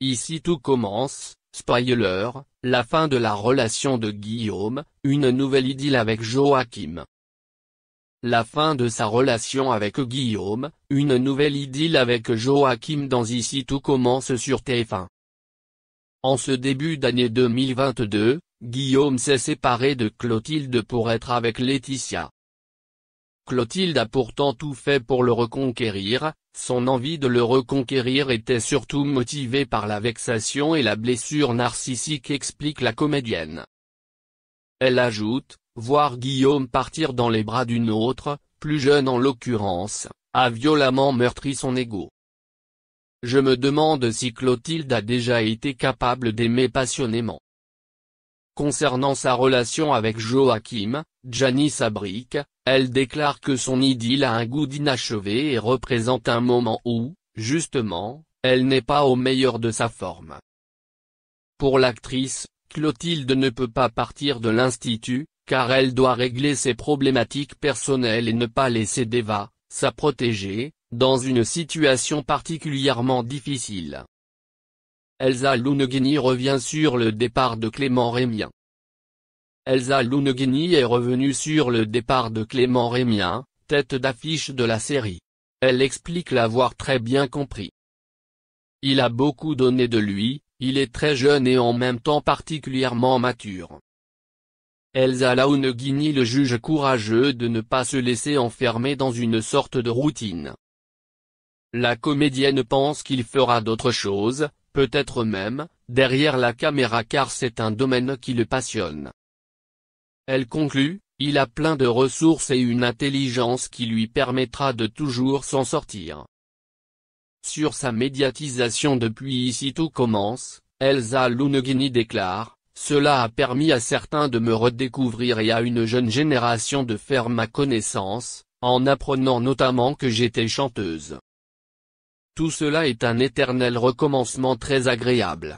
Ici tout commence, spoiler, la fin de la relation de Guillaume, une nouvelle idylle avec Joachim. La fin de sa relation avec Guillaume, une nouvelle idylle avec Joachim dans Ici tout commence sur TF1. En ce début d'année 2022, Guillaume s'est séparé de Clotilde pour être avec Laetitia. Clotilde a pourtant tout fait pour le reconquérir, son envie de le reconquérir était surtout motivée par la vexation et la blessure narcissique explique la comédienne. Elle ajoute, voir Guillaume partir dans les bras d'une autre, plus jeune en l'occurrence, a violemment meurtri son ego. Je me demande si Clotilde a déjà été capable d'aimer passionnément. Concernant sa relation avec Joachim, Janice Abric, elle déclare que son idylle a un goût d'inachevé et représente un moment où, justement, elle n'est pas au meilleur de sa forme. Pour l'actrice, Clotilde ne peut pas partir de l'institut, car elle doit régler ses problématiques personnelles et ne pas laisser Deva, sa protégée, dans une situation particulièrement difficile. Elsa Lounegini revient sur le départ de Clément Rémien. Elsa Louneguini est revenue sur le départ de Clément Rémien, tête d'affiche de la série. Elle explique l'avoir très bien compris. Il a beaucoup donné de lui, il est très jeune et en même temps particulièrement mature. Elsa Louneguini le juge courageux de ne pas se laisser enfermer dans une sorte de routine. La comédienne pense qu'il fera d'autres choses, peut-être même, derrière la caméra car c'est un domaine qui le passionne. Elle conclut, il a plein de ressources et une intelligence qui lui permettra de toujours s'en sortir. Sur sa médiatisation depuis ici tout commence, Elsa Lunegini déclare, cela a permis à certains de me redécouvrir et à une jeune génération de faire ma connaissance, en apprenant notamment que j'étais chanteuse. Tout cela est un éternel recommencement très agréable.